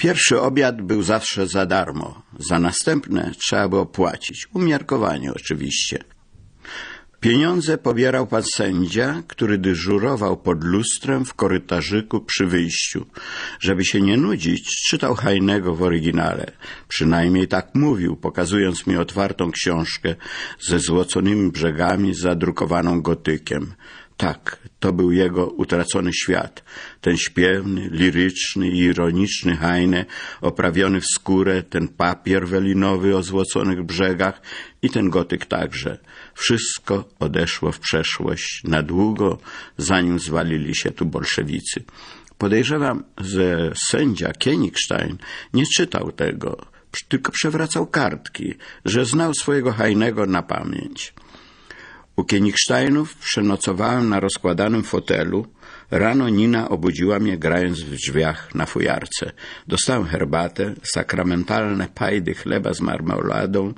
Pierwszy obiad był zawsze za darmo, za następne trzeba było płacić, umiarkowanie oczywiście. Pieniądze pobierał pan sędzia, który dyżurował pod lustrem w korytarzyku przy wyjściu. Żeby się nie nudzić, czytał Hajnego w oryginale. Przynajmniej tak mówił, pokazując mi otwartą książkę ze złoconymi brzegami zadrukowaną gotykiem. Tak, to był jego utracony świat. Ten śpiewny, liryczny i ironiczny hajne, oprawiony w skórę, ten papier welinowy o złoconych brzegach i ten gotyk także. Wszystko odeszło w przeszłość na długo, zanim zwalili się tu bolszewicy. Podejrzewam, że sędzia Kienigstein nie czytał tego, tylko przewracał kartki, że znał swojego hajnego na pamięć. U Kienigsteinów przenocowałem na rozkładanym fotelu. Rano Nina obudziła mnie grając w drzwiach na fujarce. Dostałem herbatę, sakramentalne pajdy chleba z marmoladą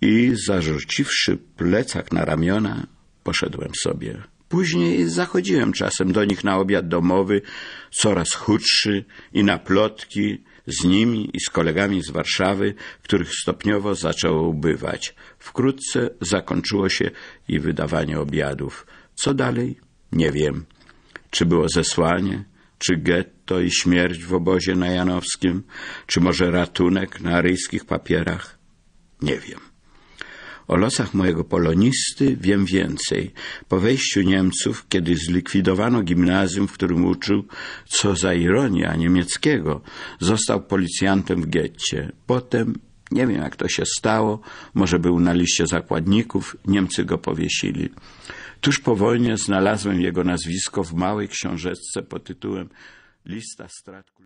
i zarzuciwszy plecak na ramiona, poszedłem sobie. Później zachodziłem czasem do nich na obiad domowy, coraz chudszy i na plotki z nimi i z kolegami z Warszawy, których stopniowo zaczęło ubywać. Wkrótce zakończyło się i wydawanie obiadów. Co dalej? Nie wiem. Czy było zesłanie? Czy getto i śmierć w obozie na Janowskim? Czy może ratunek na ryjskich papierach? Nie wiem. O losach mojego polonisty wiem więcej. Po wejściu Niemców, kiedy zlikwidowano gimnazjum, w którym uczył, co za ironia, niemieckiego, został policjantem w getcie. Potem nie wiem, jak to się stało. Może był na liście zakładników. Niemcy go powiesili. Tuż po wojnie znalazłem jego nazwisko w małej książeczce pod tytułem Lista strat